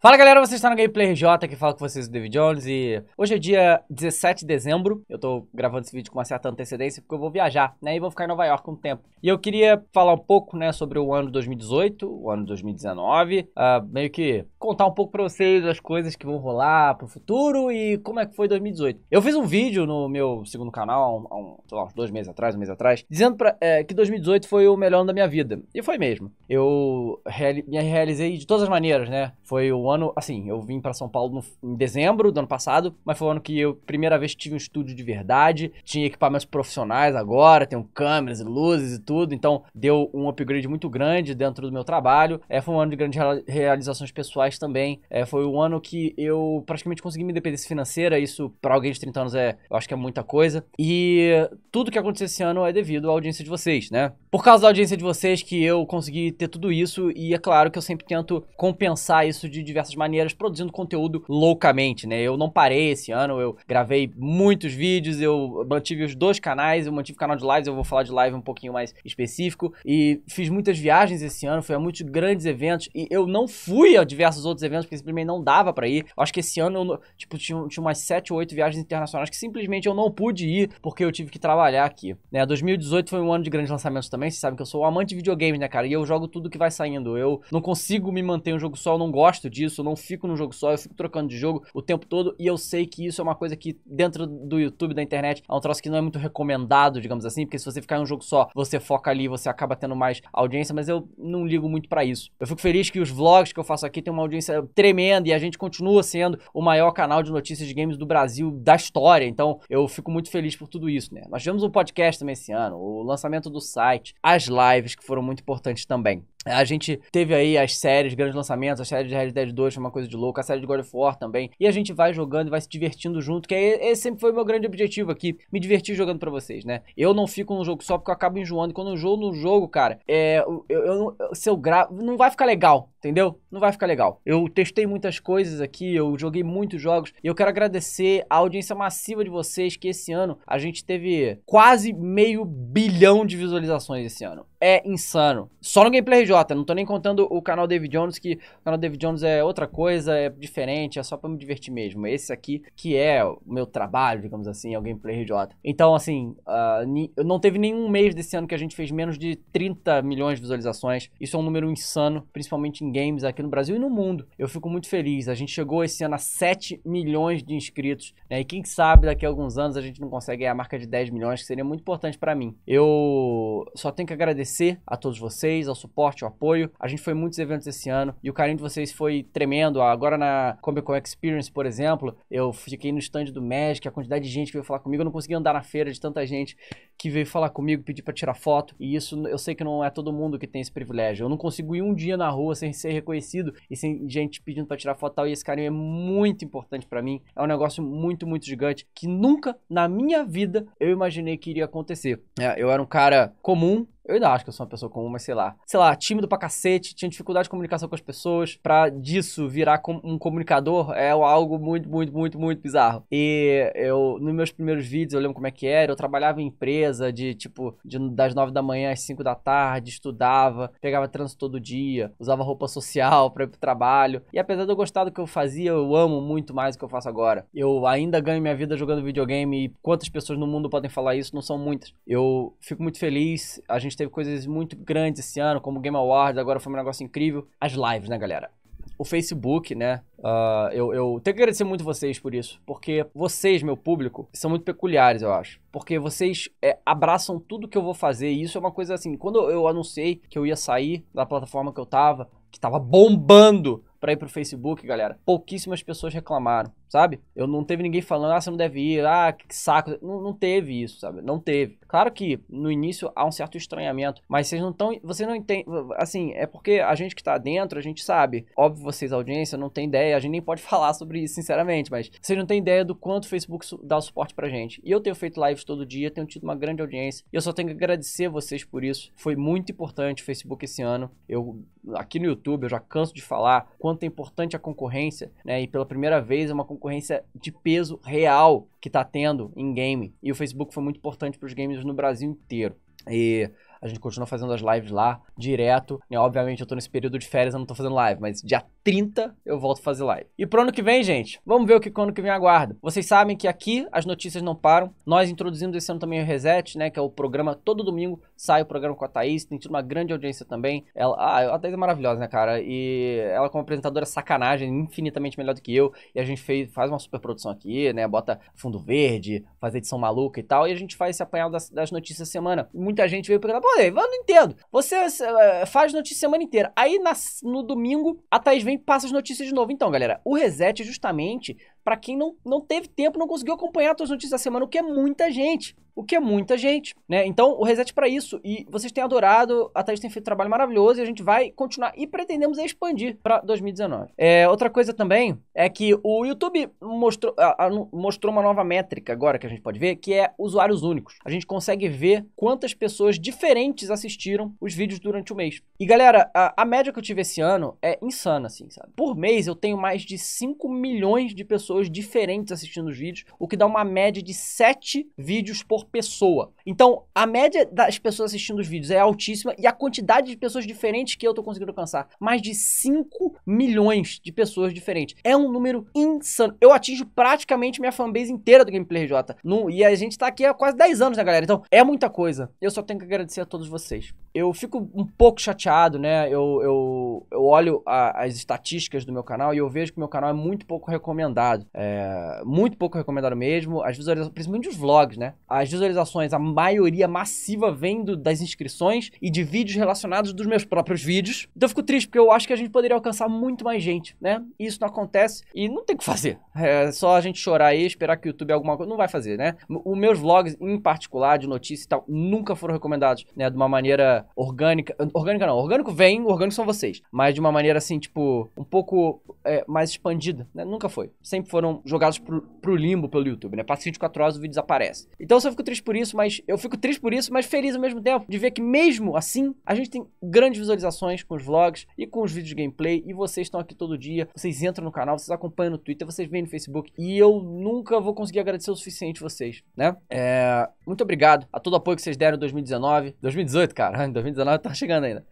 Fala galera, vocês estão no Gameplay RJ, que fala com vocês o David Jones e hoje é dia 17 de dezembro, eu tô gravando esse vídeo com uma certa antecedência porque eu vou viajar, né, e vou ficar em Nova York um tempo. E eu queria falar um pouco, né, sobre o ano 2018, o ano 2019, uh, ah, meio que contar um pouco pra vocês as coisas que vão rolar pro futuro e como é que foi 2018. Eu fiz um vídeo no meu segundo canal, há um, sei lá, uns dois meses atrás, um mês atrás, dizendo pra, é, que 2018 foi o melhor ano da minha vida, e foi mesmo. Eu reali me realizei de todas as maneiras, né, foi o ano, assim, eu vim para São Paulo no, em dezembro do ano passado, mas foi o ano que eu, primeira vez, tive um estúdio de verdade, tinha equipamentos profissionais agora, tenho câmeras, luzes e tudo, então deu um upgrade muito grande dentro do meu trabalho. É, foi um ano de grandes realizações pessoais também. É, foi um ano que eu praticamente consegui me independência financeira, isso para alguém de 30 anos é, eu acho que é muita coisa. E tudo que aconteceu esse ano é devido à audiência de vocês, né? Por causa da audiência de vocês que eu consegui ter tudo isso e é claro que eu sempre tento compensar isso de diversas diversas maneiras, produzindo conteúdo loucamente, né? Eu não parei esse ano, eu gravei muitos vídeos, eu mantive os dois canais, eu mantive o canal de lives, eu vou falar de live um pouquinho mais específico, e fiz muitas viagens esse ano, fui a muitos grandes eventos, e eu não fui a diversos outros eventos, porque simplesmente não dava para ir. Eu acho que esse ano, eu, tipo, tinha, tinha umas 7 ou 8 viagens internacionais que simplesmente eu não pude ir, porque eu tive que trabalhar aqui, né? 2018 foi um ano de grandes lançamentos também, vocês sabem que eu sou um amante de videogames, né, cara? E eu jogo tudo que vai saindo, eu não consigo me manter um jogo só, eu não gosto disso, disso, eu não fico num jogo só, eu fico trocando de jogo o tempo todo e eu sei que isso é uma coisa que dentro do YouTube, da internet, é um troço que não é muito recomendado, digamos assim, porque se você ficar em um jogo só, você foca ali, você acaba tendo mais audiência, mas eu não ligo muito para isso. Eu fico feliz que os vlogs que eu faço aqui tem uma audiência tremenda e a gente continua sendo o maior canal de notícias de games do Brasil da história, então eu fico muito feliz por tudo isso, né? Nós tivemos um podcast também esse ano, o lançamento do site, as lives que foram muito importantes também. A gente teve aí as séries, grandes lançamentos, a série de Red Dead 2 foi uma coisa de louco, a série de God of War também. E a gente vai jogando e vai se divertindo junto, que é, esse sempre foi o meu grande objetivo aqui, me divertir jogando para vocês, né? Eu não fico num jogo só porque eu acabo enjoando. Quando eu jogo no jogo, cara, é, eu, eu, eu se eu gravo, não vai ficar legal, entendeu? Não vai ficar legal. Eu testei muitas coisas aqui, eu joguei muitos jogos, e eu quero agradecer a audiência massiva de vocês, que esse ano a gente teve quase meio bilhão de visualizações esse ano. É insano. Só no Gameplay PJ, não tô nem contando o canal David Jones, que o canal David Jones é outra coisa, é diferente, é só para me divertir mesmo. Esse aqui, que é o meu trabalho, digamos assim, é o Gameplay RJ. Então, assim, uh, não teve nenhum mês desse ano que a gente fez menos de 30 milhões de visualizações. Isso é um número insano, principalmente em games aqui no Brasil e no mundo. Eu fico muito feliz. A gente chegou esse ano a 7 milhões de inscritos, né? E quem sabe daqui a alguns anos a gente não consegue a marca de 10 milhões, que seria muito importante para mim. Eu só tenho que agradecer a todos vocês, ao suporte suporte, o apoio. A gente foi em muitos eventos esse ano e o carinho de vocês foi tremendo. Agora na Comic Con Experience, por exemplo, eu fiquei no stand do Magic, a quantidade de gente que veio falar comigo, eu não conseguia andar na feira de tanta gente que veio falar comigo, pedir para tirar foto. E isso eu sei que não é todo mundo que tem esse privilégio. Eu não consigo ir um dia na rua sem ser reconhecido e sem gente pedindo para tirar foto tal. E esse carinho é muito importante para mim. É um negócio muito, muito gigante que nunca na minha vida eu imaginei que iria acontecer. É, eu era um cara comum, eu ainda acho que eu sou uma pessoa comum, mas sei lá. Sei lá, tímido pra cacete, tinha dificuldade de comunicação com as pessoas. Pra disso virar um comunicador é algo muito, muito, muito, muito bizarro. E eu, nos meus primeiros vídeos, eu lembro como é que era. Eu trabalhava em empresa de tipo, de, das nove da manhã às cinco da tarde, estudava, pegava trânsito todo dia, usava roupa social pra ir pro trabalho. E apesar de eu gostar do que eu fazia, eu amo muito mais o que eu faço agora. Eu ainda ganho minha vida jogando videogame e quantas pessoas no mundo podem falar isso? Não são muitas. Eu fico muito feliz. A gente teve coisas muito grandes esse ano, como Game Awards, agora foi um negócio incrível. As lives, né, galera? o Facebook, né? Uh, eu, eu, tenho que agradecer muito vocês por isso, porque vocês, meu público, são muito peculiares, eu acho. Porque vocês é, abraçam tudo que eu vou fazer, e isso é uma coisa assim. Quando eu anunciei que eu ia sair da plataforma que eu tava, que tava bombando pra ir pro Facebook, galera, pouquíssimas pessoas reclamaram sabe? Eu não teve ninguém falando, ah, você não deve ir, ah, que saco. Não, não teve isso, sabe? Não teve. Claro que no início há um certo estranhamento, mas vocês não estão. Você não entende. Assim, é porque a gente que tá dentro, a gente sabe. Óbvio, vocês, audiência, não tem ideia, a gente nem pode falar sobre isso, sinceramente, mas vocês não têm ideia do quanto o Facebook dá o suporte pra gente. E eu tenho feito lives todo dia, tenho tido uma grande audiência, e eu só tenho que agradecer vocês por isso. Foi muito importante o Facebook esse ano. Eu, aqui no YouTube, eu já canso de falar quanto é importante a concorrência, né? E pela primeira vez é uma concorrência concorrência de peso real que está tendo em game. E o Facebook foi muito importante para os games no Brasil inteiro. E a gente continua fazendo as lives lá, direto. Né? Obviamente eu tô nesse período de férias, eu não tô fazendo live, mas dia 30 eu volto a fazer live. E pro ano que vem, gente, vamos ver o que o ano que vem aguarda. Vocês sabem que aqui as notícias não param. Nós introduzimos esse ano também o Reset, né? Que é o programa todo domingo sai o programa com a Thaís, tem tido uma grande audiência também. Ela, ah, a Thaís é maravilhosa, né, cara? E ela como apresentadora sacanagem, infinitamente melhor do que eu. E a gente fez, faz uma super produção aqui, né? Bota fundo verde, faz edição maluca e tal. E a gente faz esse apanhado das, das notícias da semana. Muita gente veio perguntar, namorei. Eu não entendo. Você uh, faz notícia semana inteira. Aí no domingo, a Thaís vem e passa as notícias de novo. Então, galera, o reset é justamente para quem não, não teve tempo, não conseguiu acompanhar todas as notícias da semana, o que é muita gente. O que é muita gente, né? Então, o Reset é para isso. E vocês têm adorado, a Thaís tem feito um trabalho maravilhoso e a gente vai continuar e pretendemos expandir para 2019. É, outra coisa também é que o YouTube mostrou, a, a, mostrou uma nova métrica agora que a gente pode ver, que é usuários únicos. A gente consegue ver quantas pessoas diferentes assistiram os vídeos durante o mês. E galera, a, a média que eu tive esse ano é insana, assim, sabe? Por mês eu tenho mais de 5 milhões de pessoas pessoas diferentes assistindo os vídeos, o que dá uma média de 7 vídeos por pessoa. Então, a média das pessoas assistindo os vídeos é altíssima e a quantidade de pessoas diferentes que eu tô conseguindo alcançar, mais de 5 milhões de pessoas diferentes. É um número insano. Eu atinjo praticamente minha fanbase inteira do Gameplay RJ. No, e a gente tá aqui há quase 10 anos, né, galera? Então, é muita coisa. Eu só tenho que agradecer a todos vocês eu fico um pouco chateado, né? Eu, eu, eu olho a, as estatísticas do meu canal e eu vejo que meu canal é muito pouco recomendado. É, muito pouco recomendado mesmo. As visualizações, principalmente os vlogs, né? As visualizações, a maioria massiva vem do, das inscrições e de vídeos relacionados dos meus próprios vídeos. Então eu fico triste porque eu acho que a gente poderia alcançar muito mais gente, né? E isso não acontece e não tem o que fazer. É só a gente chorar e esperar que o YouTube alguma coisa. Não vai fazer, né? Os meus vlogs, em particular, de notícia e tal, nunca foram recomendados, né? De uma maneira orgânica. Orgânica não, orgânico vem, orgânico são vocês. Mas de uma maneira assim, tipo, um pouco é, mais expandida, né? Nunca foi. Sempre foram jogados pro, pro limbo pelo YouTube, né? Passa 24 horas o vídeo desaparece. Então eu só fico triste por isso, mas. Eu fico triste por isso, mas feliz ao mesmo tempo de ver que mesmo assim a gente tem grandes visualizações com os vlogs e com os vídeos de gameplay. E vocês estão aqui todo dia, vocês entram no canal, vocês acompanham no Twitter, vocês veem no Facebook. E eu nunca vou conseguir agradecer o suficiente vocês, né? É, muito obrigado a todo o apoio que vocês deram em 2019, 2018, cara. 2019 né? tá chegando ainda.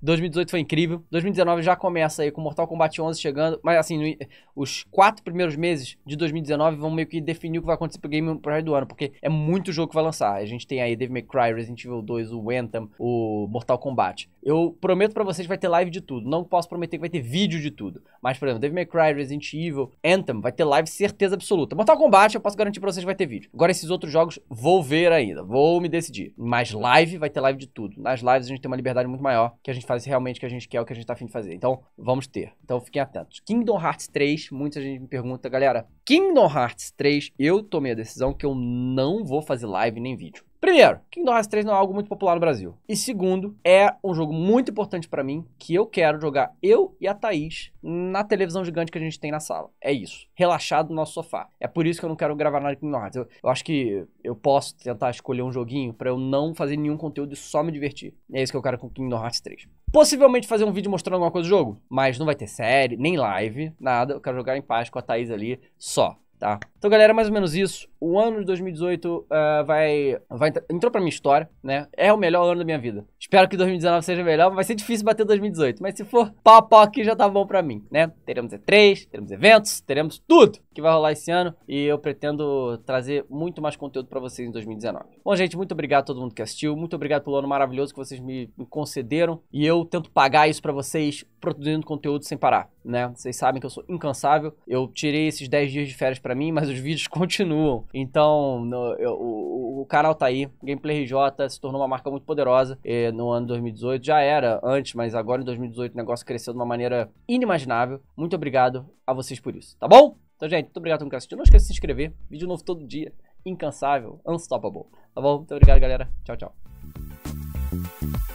2018 foi incrível. 2019 já começa aí com Mortal Kombat 11 chegando. Mas assim, os quatro primeiros meses de 2019 vão meio que definir o que vai acontecer pro game pro resto do ano, porque é muito jogo que vai lançar. A gente tem aí Devil May Cry, Resident Evil 2, o Anthem, o Mortal Kombat. Eu prometo para vocês que vai ter live de tudo. Não posso prometer que vai ter vídeo de tudo. Mas, por exemplo, Devil May Cry, Resident Evil, Anthem, vai ter live certeza absoluta. Mortal Kombat, eu posso garantir pra vocês que vai ter vídeo. Agora, esses outros jogos, vou ver ainda. Vou me decidir. Mas live, vai ter live de tudo. Nas lives, a gente tem uma liberdade muito maior, que a gente faz realmente o que a gente quer, o que a gente tá afim de fazer. Então, vamos ter. Então, fiquem atentos. Kingdom Hearts 3 3, muita gente me pergunta, galera, Kingdom Hearts 3, eu tomei a decisão que eu não vou fazer live nem vídeo. Primeiro, Kingdom Hearts 3 não é algo muito popular no Brasil. E segundo, é um jogo muito importante para mim que eu quero jogar eu e a Thaís na televisão gigante que a gente tem na sala. É isso. Relaxado no nosso sofá. É por isso que eu não quero gravar nada de Kingdom Hearts. Eu, eu acho que eu posso tentar escolher um joguinho para eu não fazer nenhum conteúdo e só me divertir. É isso que eu quero com Kingdom Hearts 3. Possivelmente fazer um vídeo mostrando alguma coisa do jogo, mas não vai ter série, nem live, nada. Eu quero jogar em paz com a Thaís ali só, tá? Então, galera, é mais ou menos isso o ano de 2018 uh, ah, vai, vai. Entrou pra minha história, né? É o melhor ano da minha vida. Espero que 2019 seja melhor, vai ser difícil bater 2018. Mas se for pau a pau aqui, já tá bom pra mim, né? Teremos E3, teremos eventos, teremos tudo que vai rolar esse ano. E eu pretendo trazer muito mais conteúdo pra vocês em 2019. Bom, gente, muito obrigado a todo mundo que assistiu. Muito obrigado pelo ano maravilhoso que vocês me, me concederam. E eu tento pagar isso pra vocês produzindo conteúdo sem parar, né? Vocês sabem que eu sou incansável. Eu tirei esses 10 dias de férias para mim, mas os vídeos continuam. Então, no, eu, o, o, canal tá aí. Gameplay RJ se tornou uma marca muito poderosa e, no ano 2018. Já era antes, mas agora em 2018 o negócio cresceu de uma maneira inimaginável. Muito obrigado a vocês por isso, tá bom? Então, gente, muito obrigado por me assistir. Não esqueça de se inscrever. Vídeo novo todo dia. Incansável, unstoppable. Tá bom? Muito obrigado, galera. Tchau, tchau.